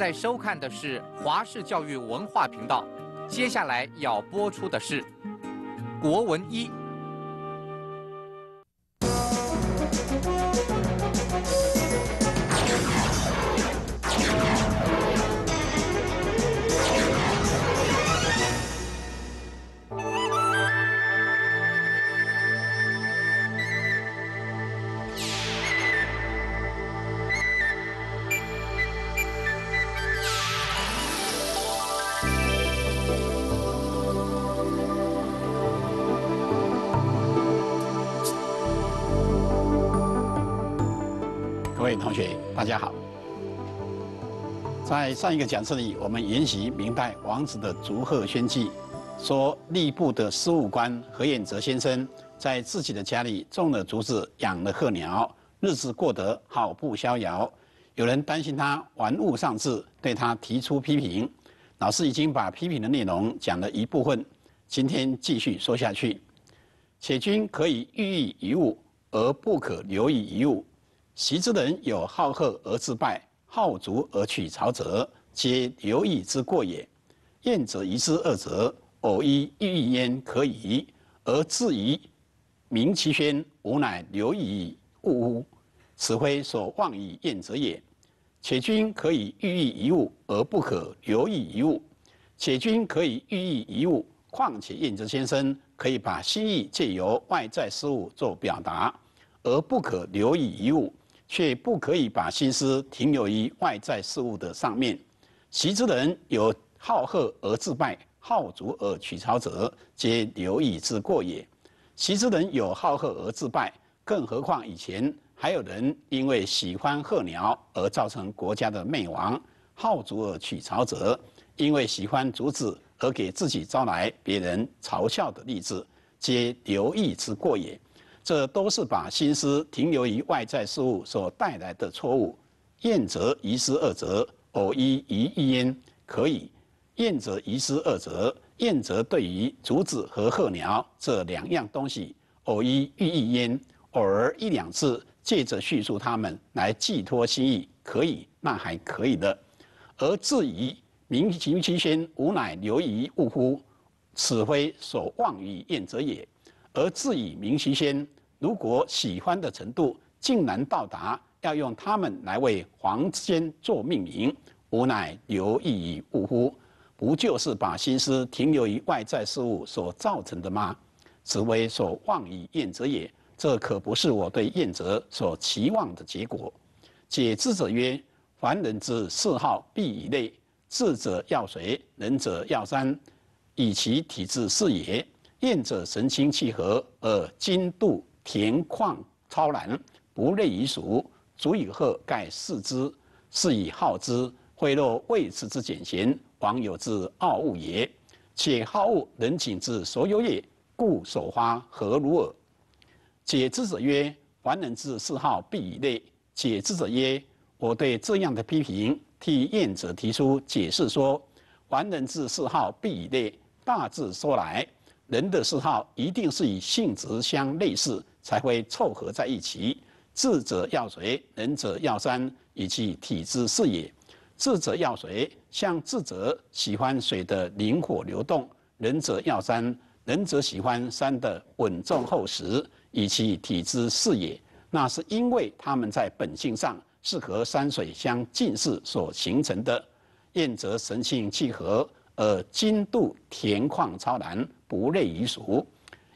在收看的是华视教育文化频道，接下来要播出的是国文一。在上一个讲座里，我们研袭明代王子的《竹鹤轩记》，说吏部的事务官何俨泽先生在自己的家里种了竹子，养了鹤鸟，日子过得好不逍遥。有人担心他玩物丧志，对他提出批评。老师已经把批评的内容讲了一部分，今天继续说下去。且君可以寓意一物，而不可留意一物。习之人有好鹤而自败。好足而取朝者，皆留意之过也。晏子疑之，二则偶一欲意焉可以，而至疑。明其宣，吾乃留意物乎？此非所妄以晏子也。且君可以欲意一物，而不可留意一物；且君可以欲意一物，况且晏子先生可以把心意借由外在事物做表达，而不可留意一物。却不可以把心思停留于外在事物的上面。习之人有好鹤而自败，好足而取超者，皆留意之过也。习之人有好鹤而自败，更何况以前还有人因为喜欢鹤鸟而造成国家的灭亡，好足而取超者，因为喜欢竹子而给自己招来别人嘲笑的例子，皆留意之过也。这都是把心思停留于外在事物所带来的错误。厌则遗失二则，偶一遗一焉，可以；厌则遗失二则，厌则对于竹子和鹤鸟这两样东西，偶一遇一焉，偶尔一两次借着叙述他们来寄托心意，可以，那还可以的。而自以明其先，吾乃留于物乎？此非所望于厌者也。而自以明其先。如果喜欢的程度竟然到达要用它们来为房间做命名，无奈有异矣乎？不就是把心思停留于外在事物所造成的吗？此为所望以厌者也。这可不是我对厌者所期望的结果。解之者曰：凡人之嗜好，必以类。智者要水，仁者要山，以其体质是也。厌者神清气和而精度。情旷超然，不类于俗，足以贺盖世之，是以好之。贿赂未辞之简贤，王有之傲物也。且好恶人情之所有也，故所花何如耳？解之者曰：凡人之嗜好必以类。解之者曰：我对这样的批评，替晏子提出解释说：凡人之嗜好必以类。大致说来，人的嗜好一定是以性质相类似。才会凑合在一起。智者要水，仁者要山，以其体之是也。智者要水，像智者喜欢水的灵活流动；仁者要山，仁者喜欢山的稳重厚实，以其体之是也。那是因为他们在本性上是和山水相近似所形成的。燕者神性契合而精度田旷超然，不累于俗。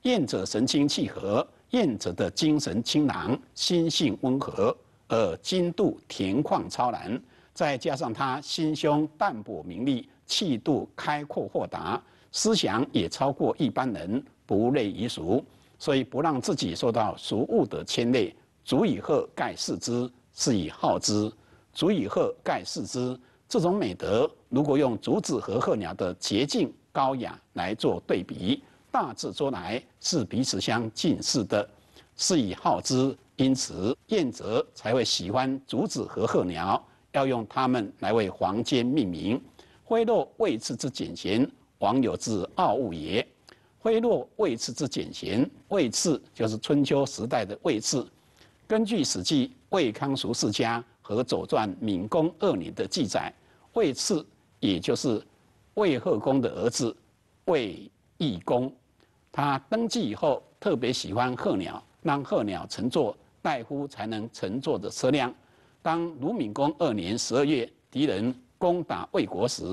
燕者神清气和。燕子的精神清朗，心性温和，而精度田旷超然，再加上他心胸淡泊名利，气度开阔豁达，思想也超过一般人，不类于俗，所以不让自己受到俗物的牵累。足以鹤盖世之，是以好之；足以鹤盖世之，这种美德，如果用竹子和鹤鸟的洁净高雅来做对比。大致说来是彼此相近似的，是以好之，因此燕子才会喜欢竹子和鹤鸟，要用它们来为房间命名。徽洛位次之简贤，王有之傲物也。徽洛位次之简贤，位次就是春秋时代的位次。根据《史记·魏康叔世家》和《左传·闵公二年》的记载，魏赐也就是魏后公的儿子魏懿公。他登基以后，特别喜欢鹤鸟，让鹤鸟乘坐大夫才能乘坐的车辆。当鲁闵公二年十二月，敌人攻打魏国时，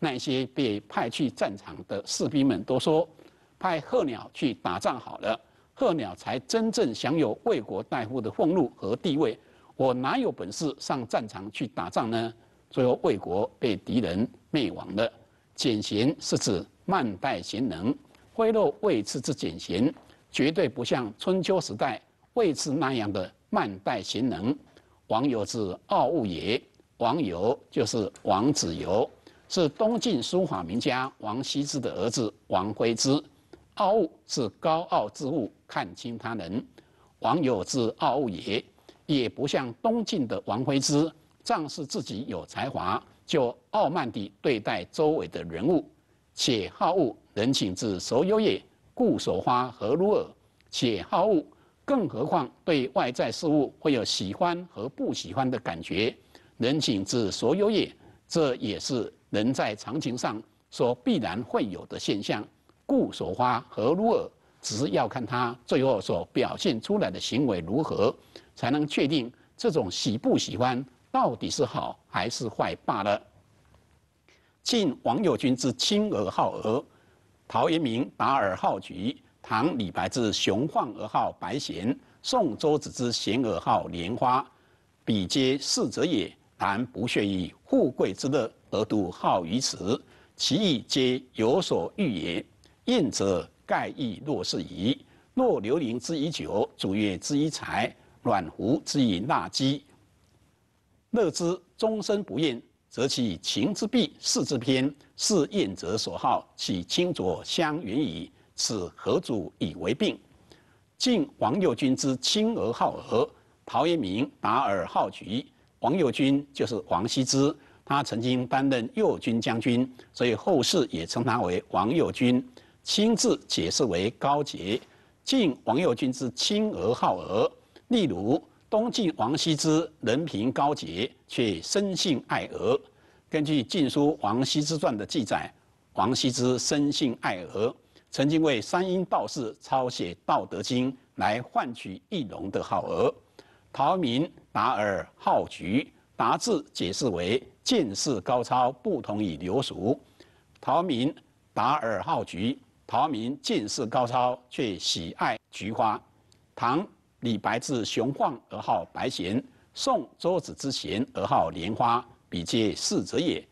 那些被派去战场的士兵们都说：“派鹤鸟去打仗好了，鹤鸟才真正享有魏国大夫的俸禄和地位。我哪有本事上战场去打仗呢？”最后魏国被敌人灭亡了。简贤是指慢待贤能。挥落位置之简行，绝对不像春秋时代位置那样的慢待贤能。王右之傲物也。王右就是王子游，是东晋书法名家王羲之的儿子王徽之。傲物是高傲之物，看清他人。王有之傲物也，也不像东晋的王徽之，仗势自己有才华，就傲慢地对待周围的人物，且好物。人情之所有也，故所花何如耳？且好恶，更何况对外在事物会有喜欢和不喜欢的感觉。人情之所有也，这也是人在常情上所必然会有的现象。故所花何如耳？只是要看他最后所表现出来的行为如何，才能确定这种喜不喜欢到底是好还是坏罢了。敬王友君之亲而好恶。陶渊明达尔好菊，唐李白之雄放而好白贤，宋周子之贤而好莲花，彼皆士者也，然不屑于富贵之乐，而独好于此，其意皆有所欲也。应者盖亦若是矣。若流伶之以酒，竹月之以财，阮胡之以纳姬，乐之终身不厌。则其情之弊，事之偏，是厌者所好，其清浊相远矣。此何足以为病？晋王右军之亲而好鹅，陶渊明达而好菊。王右军就是王羲之，他曾经担任右军将军，所以后世也称他为王右军。亲字解释为高洁。晋王右军之亲而好鹅，例如。东晋王羲之人品高洁，却生性爱鹅。根据《晋书·王羲之传》的记载，王羲之生性爱鹅，曾经为三阴道士抄写《道德经》来换取一龙的好鹅。陶明达而好菊，达字解释为见士高超，不同于流俗。陶明达而好菊，陶明见士高超却喜爱菊花。唐。李白字雄晃而好白贤，宋周子之贤而好莲花，比皆士者也。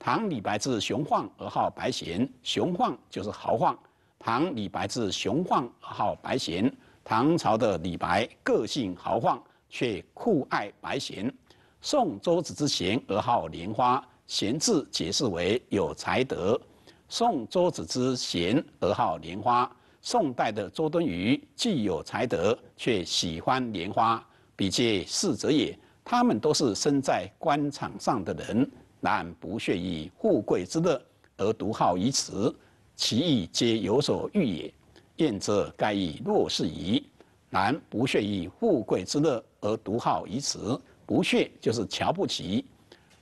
唐李白字雄晃而好白贤，雄晃就是豪放。唐李白字雄晃而好白贤，唐朝的李白个性豪放，却酷爱白贤。宋周子之贤而好莲花，贤字解释为有才德。宋周子之贤而好莲花。宋代的周敦颐既有才德，却喜欢莲花，比皆是者也。他们都是身在官场上的人，然不屑于富贵之乐，而独好于此，其意皆有所欲也。艳者该以若是矣。然不屑于富贵之乐而独好于此，不屑就是瞧不起。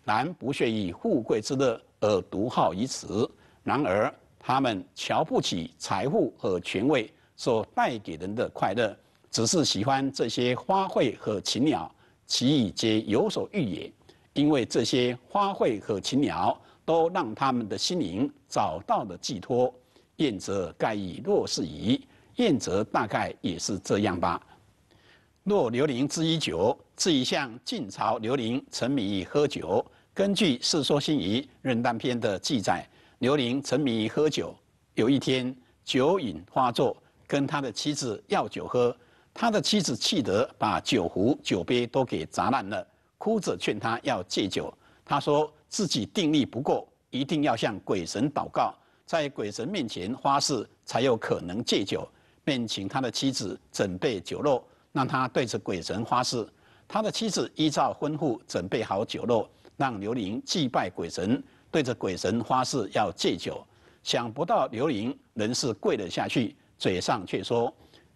然不屑于富贵之乐而独好于此，然而。他们瞧不起财富和权位所带给人的快乐，只是喜欢这些花卉和禽鸟，其意皆有所欲也。因为这些花卉和禽鸟都让他们的心灵找到了寄托。燕则盖以若是矣，燕则大概也是这样吧。若刘伶之饮酒，自一向晋朝刘伶沉迷于喝酒，根据《世说新语·任丹篇》的记载。刘玲沉迷于喝酒，有一天酒瘾发作，跟他的妻子要酒喝。他的妻子气得把酒壶、酒杯都给砸烂了，哭着劝他要戒酒。他说自己定力不够，一定要向鬼神祷告，在鬼神面前发誓才有可能戒酒。便请他的妻子准备酒肉，让他对着鬼神发誓。他的妻子依照吩咐准备好酒肉，让刘玲祭拜鬼神。对着鬼神发誓要戒酒，想不到刘伶仍是跪了下去，嘴上却说：“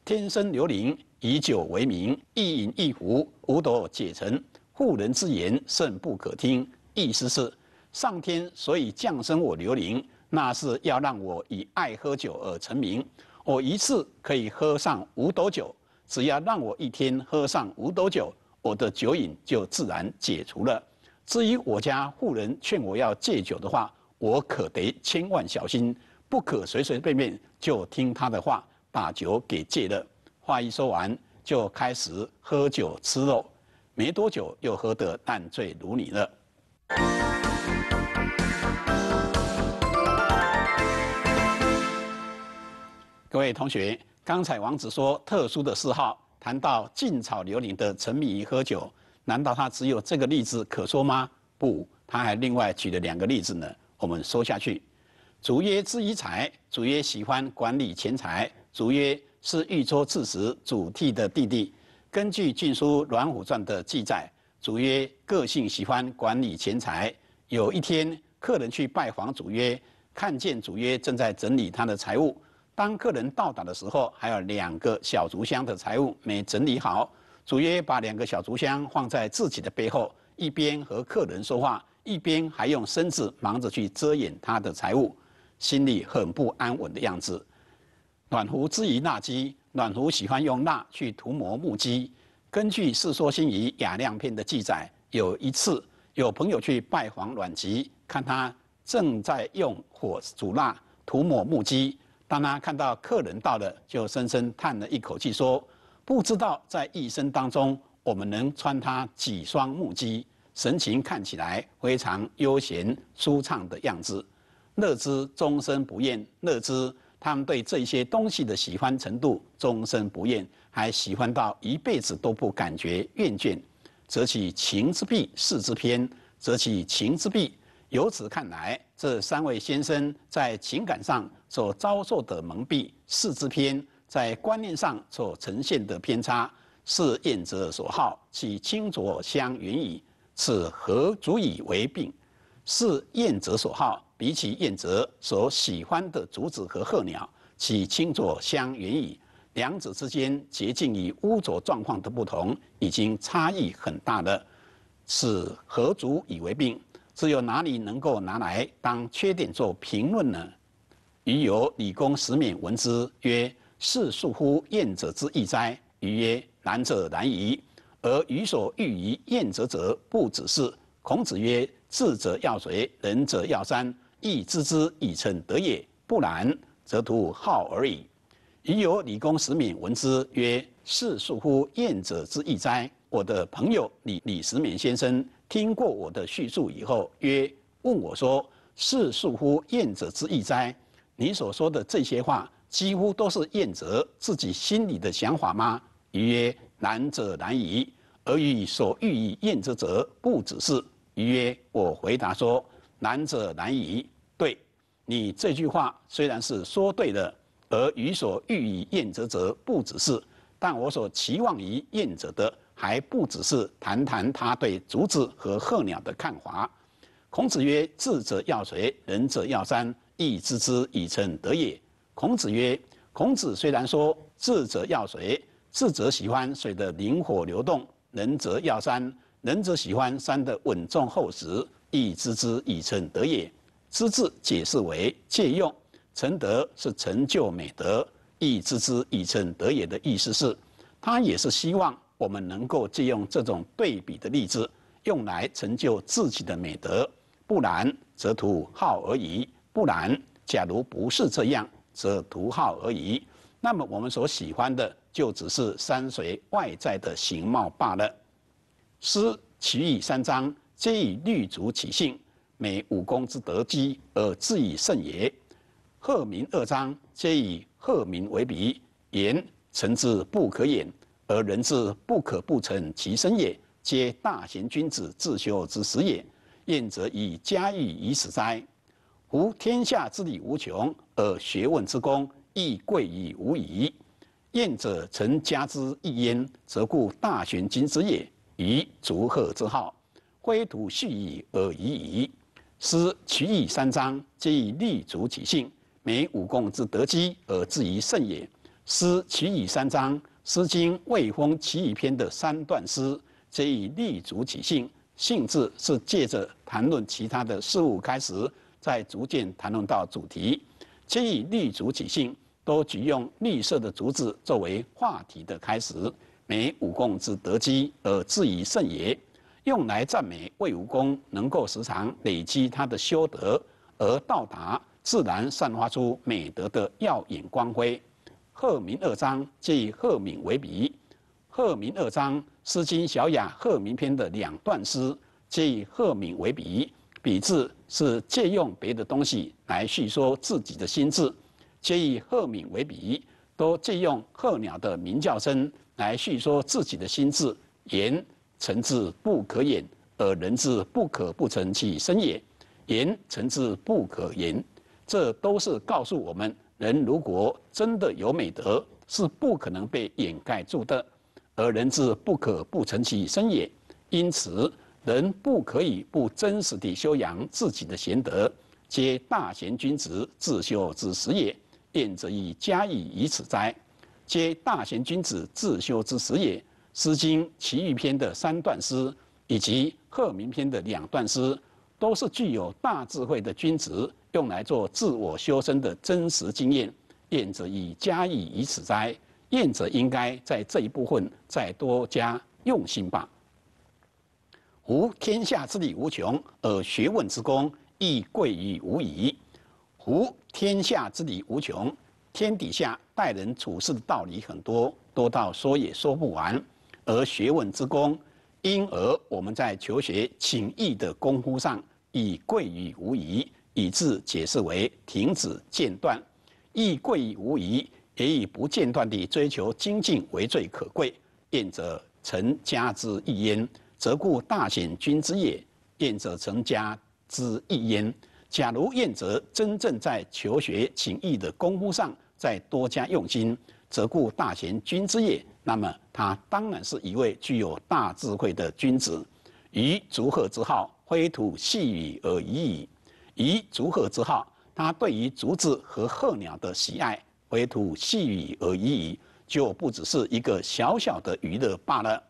天生刘伶，以酒为名，一饮一壶，五斗解成。妇人之言，甚不可听。”意思是上天所以降生我刘伶，那是要让我以爱喝酒而成名。我一次可以喝上五斗酒，只要让我一天喝上五斗酒，我的酒瘾就自然解除了。至于我家富人劝我要戒酒的话，我可得千万小心，不可随随便便就听他的话把酒给戒了。话一说完，就开始喝酒吃肉，没多久又喝得烂醉如泥了。各位同学，刚才王子说特殊的嗜好，谈到晋朝刘伶的沉迷于喝酒。难道他只有这个例子可说吗？不，他还另外举了两个例子呢。我们说下去。主曰之以财，主曰喜欢管理钱财。主曰是豫州刺史主替的弟弟。根据《晋书·阮虎传》的记载，主曰个性喜欢管理钱财。有一天，客人去拜访主曰，看见主曰正在整理他的财物。当客人到达的时候，还有两个小竹箱的财物没整理好。祖约把两个小竹箱放在自己的背后，一边和客人说话，一边还用身子忙着去遮掩他的财物，心里很不安稳的样子。暖壶之于蜡鸡，暖壶喜欢用蜡去涂抹木鸡。根据《世说新语雅量篇》的记载，有一次有朋友去拜访阮籍，看他正在用火煮蜡涂抹木鸡，当他看到客人到了，就深深叹了一口气说。不知道在一生当中，我们能穿他几双木屐？神情看起来非常悠闲舒畅的样子，乐之终身不厌。乐之，他们对这些东西的喜欢程度终身不厌，还喜欢到一辈子都不感觉厌倦。则其情之弊，事之偏；则其情之弊。由此看来，这三位先生在情感上所遭受的蒙蔽，视之偏。在观念上所呈现的偏差，是燕者所好，其清浊相云矣，此何足以为病？是燕者所好，比起燕者所喜欢的竹子和鹤鸟，其清浊相云矣。两者之间洁净与污浊状况的不同，已经差异很大了，此何足以为病？只有哪里能够拿来当缺点做评论呢？余有李公十勉闻之曰。是述乎晏者之意哉？余曰：难者难矣。而予所欲于晏者者不只是。孔子曰：智者要水，仁者要山。义知之以成德也。不然，则徒好而已。余有李公石敏闻之曰：是述乎晏者之意哉？我的朋友李李石敏先生听过我的叙述以后，曰：问我说：是述乎晏者之意哉？你所说的这些话。几乎都是验子自己心里的想法吗？曰：难者难移。而鱼所欲以验子者，不只是。曰：我回答说，难者难移。对，你这句话虽然是说对的，而鱼所欲以验子者，不只是。但我所期望于验者的，还不只是谈谈他对竹子和鹤鸟的看法。孔子曰：智者要水，仁者要山，义知之以成德也。孔子曰：“孔子虽然说，智者要水，智者喜欢水的灵活流动；仁者要山，仁者喜欢山的稳重厚实。亦知之以成德也。知字解释为借用，成德是成就美德。亦知之以成德也的意思是，他也是希望我们能够借用这种对比的例子，用来成就自己的美德。不然，则徒好而已。不然，假如不是这样。”则徒好而已。那么我们所喜欢的，就只是山水外在的形貌罢了。诗其以三章，皆以律足其性，美武功之德积而志以圣也。赫鸣二章，皆以赫鸣为比，言诚之不可言，而人之不可不诚其身也，皆大贤君子自修之实也。愿则以家欲以死哉？无天下之理无穷，而学问之功亦贵以无已。晏者成家之一焉，则故大玄经之也，以竹鹤之号，挥土续以而已矣。诗其义三章，皆以立足起兴，每五功之得机而至于盛也。诗其义三章，《诗经》《未封其义篇的三段诗，皆以立足起兴，性质是借着谈论其他的事物开始。再逐渐谈论到主题，皆以立足起兴，多举用绿色的竹子作为话题的开始。每武功之得积而至于甚也，用来赞美魏武功能够时常累积他的修德，而到达自然散发出美德的耀眼光辉。鹤鸣二章皆以鹤鸣为比。鹤鸣二章，《诗经·小雅·鹤鸣篇》的两段诗皆以鹤鸣为比。比字是借用别的东西来叙说自己的心智，皆以鹤鸣为比，都借用鹤鸟的鸣叫声来叙说自己的心智。言诚之不可言，而人之不可不诚其身也。言诚之不可言，这都是告诉我们，人如果真的有美德，是不可能被掩盖住的。而人之不可不诚其身也，因此。人不可以不真实地修养自己的贤德，皆大贤君子自修之时也。晏则以加以以此哉，皆大贤君子自修之时也。《诗经》《淇豫篇》的三段诗，以及《鹤鸣篇》的两段诗，都是具有大智慧的君子用来做自我修身的真实经验。晏则以加以以此哉，晏则应该在这一部分再多加用心吧。无天下之理无穷，而学问之功亦贵于无以。无天下之理无穷，天底下待人处事的道理很多，多到说也说不完，而学问之功，因而我们在求学、请义的功夫上，以贵于无疑，以致解释为停止间断，亦贵于无疑，也以不间断地追求精进为最可贵，便则成家之一焉。则故大贤君之也，晏者成家之一焉。假如晏者真正在求学情义的功夫上再多加用心，则故大贤君之也。那么他当然是一位具有大智慧的君子。以竹鹤之号，挥土细雨而已矣。以竹鹤之号，他对于竹子和鹤鸟的喜爱，挥土细雨而已矣，就不只是一个小小的娱乐罢了。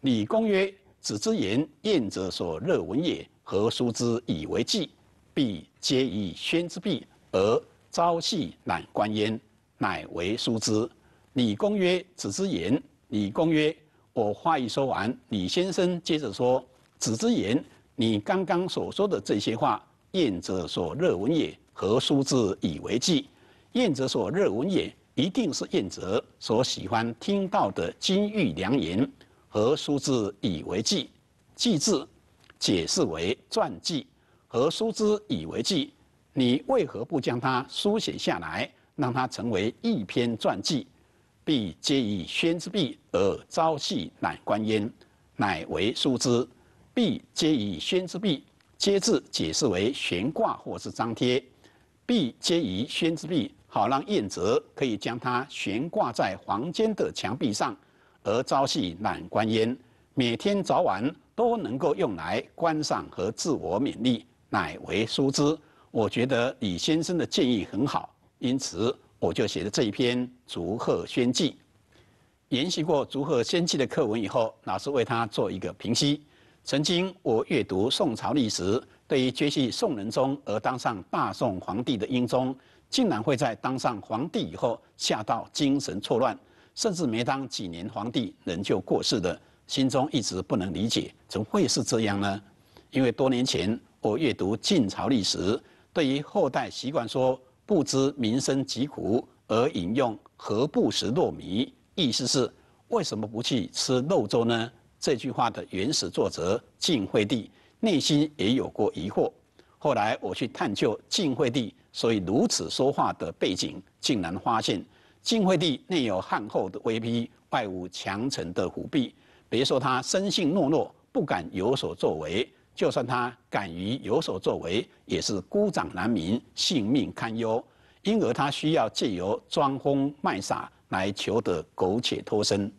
李公曰。子之言，晏者所乐闻也。何书之以为纪？必皆以宣之弊而朝夕览观焉，乃为书之。李公曰：“子之言。”李公曰：“我话一说完，李先生接着说：‘子之言，你刚刚所说的这些话，晏者所乐闻也。何书之以为纪？晏者所乐闻也，一定是晏者所喜欢听到的金玉良言。’”何书之以为记，记字解释为传记。何书之以为记，你为何不将它书写下来，让它成为一篇传记？必皆以宣之壁而朝夕乃观焉，乃为书之。必皆以宣之壁，皆字解释为悬挂或是张贴。必皆以宣之壁，好让燕泽可以将它悬挂在房间的墙壁上。而朝夕览观焉，每天早晚都能够用来观赏和自我勉励，乃为殊之。我觉得李先生的建议很好，因此我就写了这一篇《竹鹤轩记》。研习过《竹鹤轩记》的课文以后，老师为他做一个评析。曾经我阅读宋朝历史，对于接系宋仁宗而当上大宋皇帝的英宗，竟然会在当上皇帝以后吓到精神错乱。甚至没当几年皇帝，人就过世了。心中一直不能理解，怎么会是这样呢？因为多年前我阅读晋朝历史，对于后代习惯说不知民生疾苦而引用“何不食肉糜”，意思是为什么不去吃肉粥呢？这句话的原始作者晋惠帝内心也有过疑惑。后来我去探究晋惠帝所以如此说话的背景，竟然发现。晋惠帝内有汉后的威逼，外无强臣的虎臂。别说他生性懦弱，不敢有所作为；就算他敢于有所作为，也是孤掌难鸣，性命堪忧。因而他需要借由装疯卖傻来求得苟且偷生。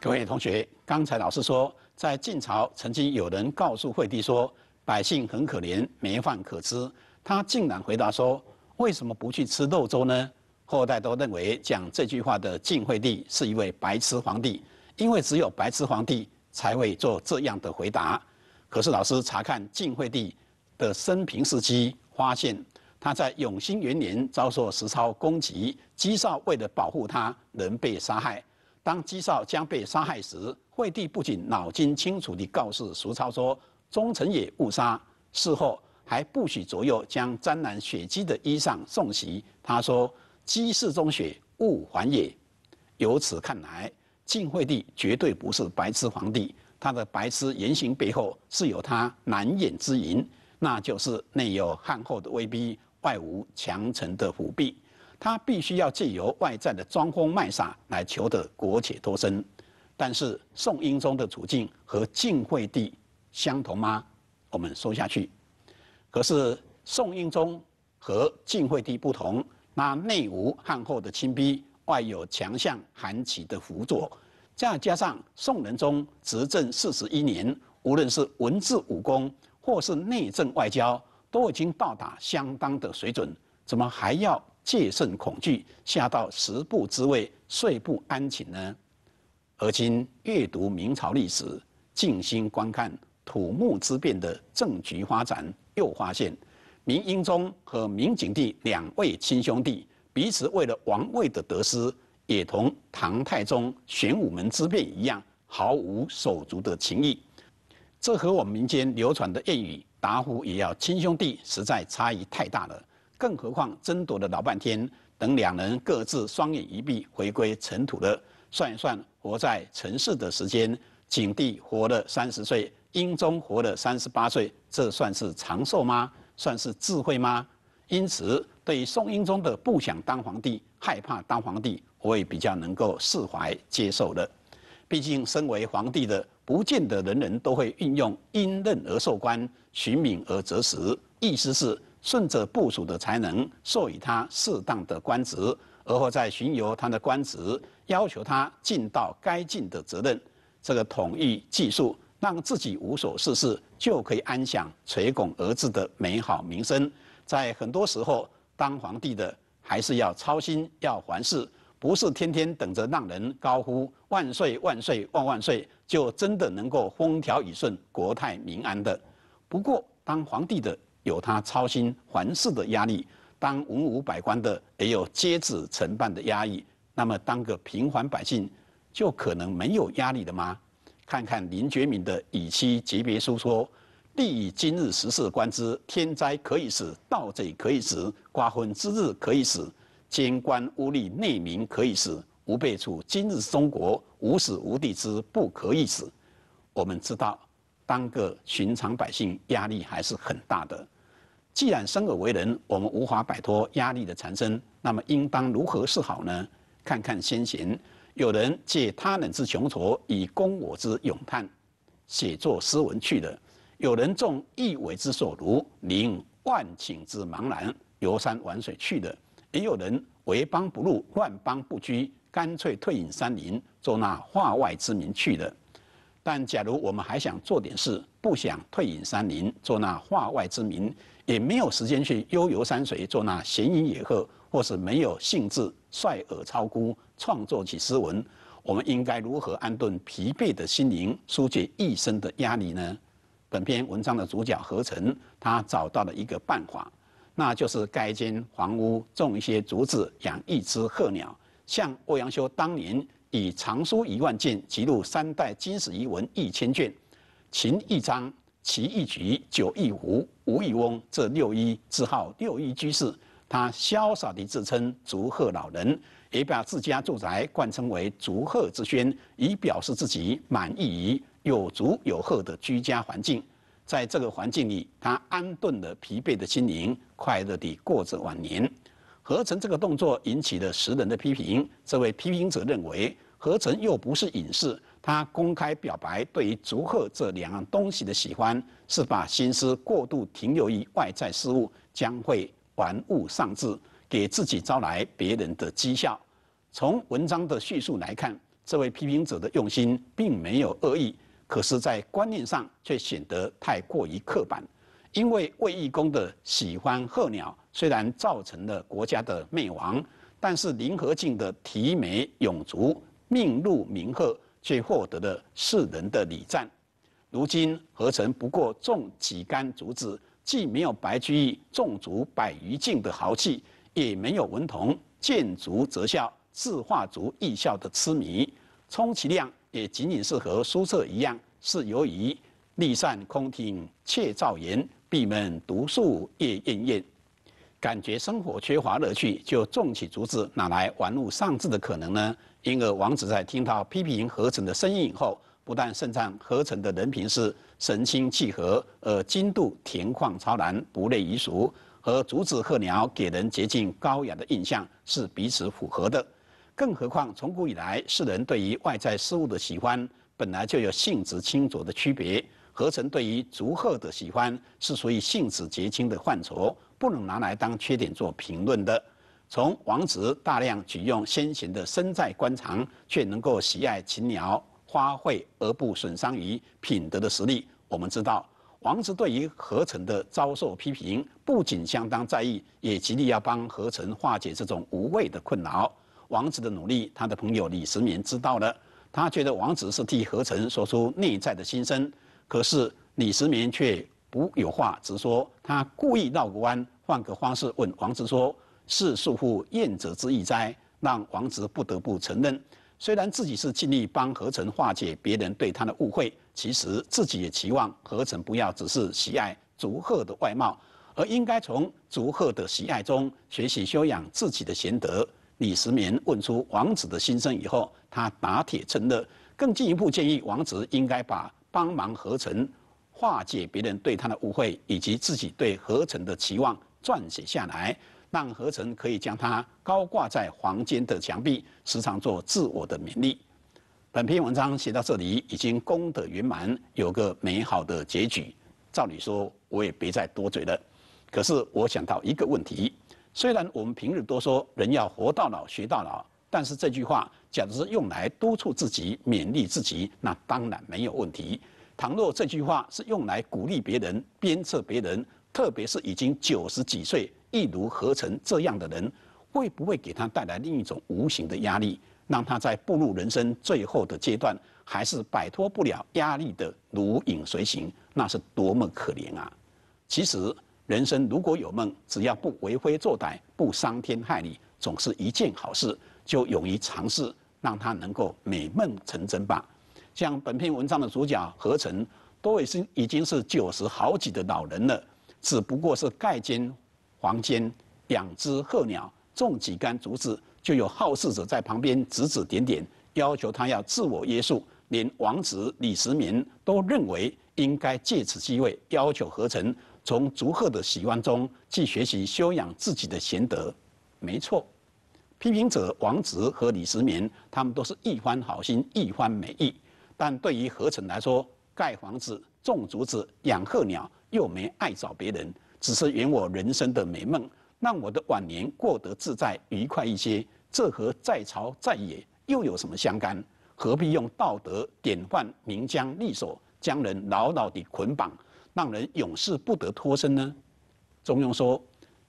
各位同学，刚才老师说，在晋朝曾经有人告诉惠帝说。百姓很可怜，没饭可吃。他竟然回答说：“为什么不去吃豆粥呢？”后代都认为讲这句话的晋惠帝是一位白痴皇帝，因为只有白痴皇帝才会做这样的回答。可是，老师查看晋惠帝的生平事迹，发现他在永兴元年遭受石超攻击，姬少为了保护他，人被杀害。当姬少将被杀害时，惠帝不仅脑筋清楚地告诉石超说。忠臣也误杀，事后还不许左右将沾染血迹的衣裳送袭。他说：“积事中血，勿还也。”由此看来，晋惠帝绝对不是白痴皇帝，他的白痴言行背后是有他难掩之隐，那就是内有汉后的威逼，外无强臣的辅弼，他必须要借由外在的装疯卖傻来求得苟且偷生。但是宋英宗的处境和晋惠帝。相同吗？我们说下去。可是宋英宗和晋惠帝不同，那内无汉后的亲逼，外有强项韩琦的辅佐，再加上宋仁宗执政四十一年，无论是文治武功，或是内政外交，都已经到达相当的水准，怎么还要戒慎恐惧，下到食不知味，睡不安寝呢？而今阅读明朝历史，静心观看。土木之变的政局发展，又发现明英宗和明景帝两位亲兄弟彼此为了王位的得失，也同唐太宗玄武门之变一样，毫无手足的情谊。这和我们民间流传的谚语“打虎也要亲兄弟”实在差异太大了。更何况争夺了老半天，等两人各自双眼一闭，回归尘土了。算一算活在尘世的时间，景帝活了三十岁。英宗活了三十八岁，这算是长寿吗？算是智慧吗？因此，对宋英宗的不想当皇帝、害怕当皇帝，我也比较能够释怀接受的。毕竟，身为皇帝的，不见得人人都会运用“因任而受官，循敏而择时”，意思是顺着部署的才能，授予他适当的官职，而后再巡游他的官职，要求他尽到该尽的责任。这个统一技术。让自己无所事事就可以安享垂拱而治的美好民生，在很多时候，当皇帝的还是要操心、要凡事，不是天天等着让人高呼万岁万岁万万岁就真的能够风调雨顺、国泰民安的。不过，当皇帝的有他操心、凡事的压力，当文武百官的也有接旨承办的压力，那么当个平凡百姓就可能没有压力的吗？看看林觉民的《以妻级别书》说：“立以今日时事观之，天灾可以使，盗贼可以使，瓜分之日可以使，奸官污吏内民可以使，吾辈处今日中国，无始无地之不可以使。”我们知道，当个寻常百姓，压力还是很大的。既然生而为人，我们无法摆脱压力的缠身，那么应当如何是好呢？看看先贤。有人借他人之穷愁以供我之咏叹，写作诗文去的；有人纵一苇之所如，临万顷之茫然，游山玩水去的；也有人为邦不入，乱邦不居，干脆退隐山林，做那化外之民去的。但假如我们还想做点事，不想退隐山林，做那化外之民，也没有时间去悠游山水，做那闲云野鹤，或是没有兴致率尔超孤。创作起诗文，我们应该如何安顿疲惫的心灵，疏解一生的压力呢？本篇文章的主角何晨，他找到了一个办法，那就是盖一间房屋，种一些竹子，养一只鹤鸟，像欧阳修当年以藏书一万卷，记录三代金史遗文一千卷，秦一章，其一菊，酒一壶，吴一翁，这六一自号六一居士，他潇洒地自称竹鹤老人。也把自家住宅冠称为“竹鹤之轩”，以表示自己满意于有竹有鹤的居家环境。在这个环境里，他安顿了疲惫的心灵，快乐地过着晚年。何成这个动作引起了时人的批评。这位批评者认为，何成又不是隐士，他公开表白对于竹鹤这两样东西的喜欢，是把心思过度停留于外在事物，将会玩物丧志，给自己招来别人的讥笑。从文章的叙述来看，这位批评者的用心并没有恶意，可是，在观念上却显得太过于刻板。因为魏义公的喜欢鹤鸟，虽然造成了国家的灭亡，但是林和靖的提眉咏足、命鹿名鹤，却获得了世人的礼赞。如今何曾不过种几竿竹子，既没有白居易种竹百余茎的豪气，也没有文同见竹则笑。自画竹意象的痴迷，充其量也仅仅是和书册一样，是由于立善空庭窃照言，闭门读书夜厌厌，感觉生活缺乏乐趣，就种起竹子，哪来玩物丧志的可能呢？因而王子在听到批评何曾的声音以后，不但盛赞何曾的人品是神清气和，而精度填旷超然，不类于俗，和竹子鹤鸟给人洁净高雅的印象是彼此符合的。更何况，从古以来，世人对于外在事物的喜欢，本来就有性质清浊的区别。何曾对于足鹤的喜欢，是属于性质结清的范畴，不能拿来当缺点做评论的。从王子大量举用先贤的身在官场却能够喜爱禽鸟花卉而不损伤于品德的实力，我们知道，王子对于何曾的遭受批评，不仅相当在意，也极力要帮何曾化解这种无谓的困扰。王子的努力，他的朋友李时勉知道了。他觉得王子是替何成说出内在的心声，可是李时勉却不有话直说，他故意绕个弯，换个方式问王子说：“是束缚燕者之意哉？”让王子不得不承认，虽然自己是尽力帮何成化解别人对他的误会，其实自己也期望何成不要只是喜爱竹鹤的外貌，而应该从竹鹤的喜爱中学习修养自己的贤德。李时勉问出王子的心声以后，他打铁趁热，更进一步建议王子应该把帮忙合成化解别人对他的误会，以及自己对合成的期望撰写下来，让合成可以将它高挂在房间的墙壁，时常做自我的勉励。本篇文章写到这里已经功德圆满，有个美好的结局。照理说我也别再多嘴了，可是我想到一个问题。虽然我们平日都说人要活到老学到老，但是这句话，假如是用来督促自己、勉励自己，那当然没有问题。倘若这句话是用来鼓励别人、鞭策别人，特别是已经九十几岁、一如何成这样的人，会不会给他带来另一种无形的压力，让他在步入人生最后的阶段，还是摆脱不了压力的如影随形？那是多么可怜啊！其实。人生如果有梦，只要不为非作歹、不伤天害理，总是一件好事。就勇于尝试，让他能够美梦成真吧。像本篇文章的主角何成，都已经已经是九十好几的老人了，只不过是盖间房间、养只鹤鸟、种几杆竹子，就有好事者在旁边指指点点，要求他要自我约束。连王子李时民都认为应该借此机会要求何成。从竹鹤的喜欢中去学习修养自己的贤德，没错。批评者王直和李时勉，他们都是一番好心，一番美意。但对于何曾来说，盖房子、种竹子、养鹤鸟，又没碍着别人，只是圆我人生的美梦，让我的晚年过得自在愉快一些。这和在朝在野又有什么相干？何必用道德典范名缰利锁，将人牢牢地捆绑？让人永世不得脱身呢。中庸说：“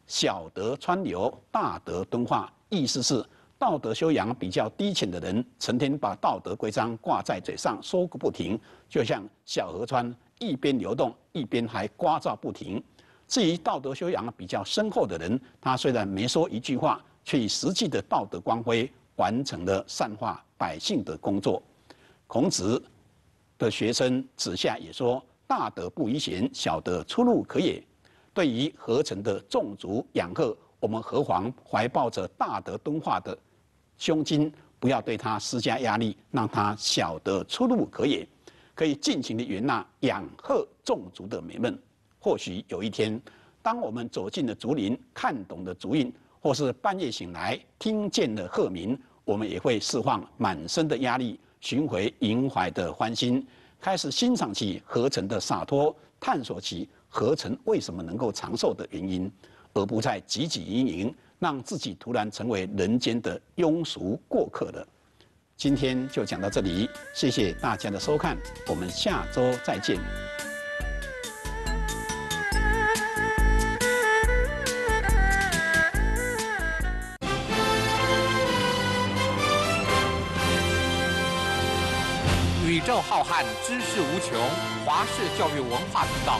小德川流，大德敦化。”意思是道德修养比较低浅的人，成天把道德规章挂在嘴上说个不停，就像小河川一边流动，一边还刮噪不停；至于道德修养比较深厚的人，他虽然没说一句话，却以实际的道德光辉完成了善化百姓的工作。孔子的学生子夏也说。大德不宜贤，小德出路可也。对于合成的种族养鹤，我们何妨怀抱着大德敦化的胸襟，不要对他施加压力，让他小德出路可也，可以尽情的圆那养鹤种族的美梦。或许有一天，当我们走进了竹林，看懂了竹韵，或是半夜醒来听见了鹤鸣，我们也会释放满身的压力，寻回萦怀的欢心。开始欣赏起合成的洒脱，探索起合成为什么能够长寿的原因，而不再汲汲营营，让自己突然成为人间的庸俗过客了。今天就讲到这里，谢谢大家的收看，我们下周再见。宇宙浩瀚，知识无穷。华视教育文化频道。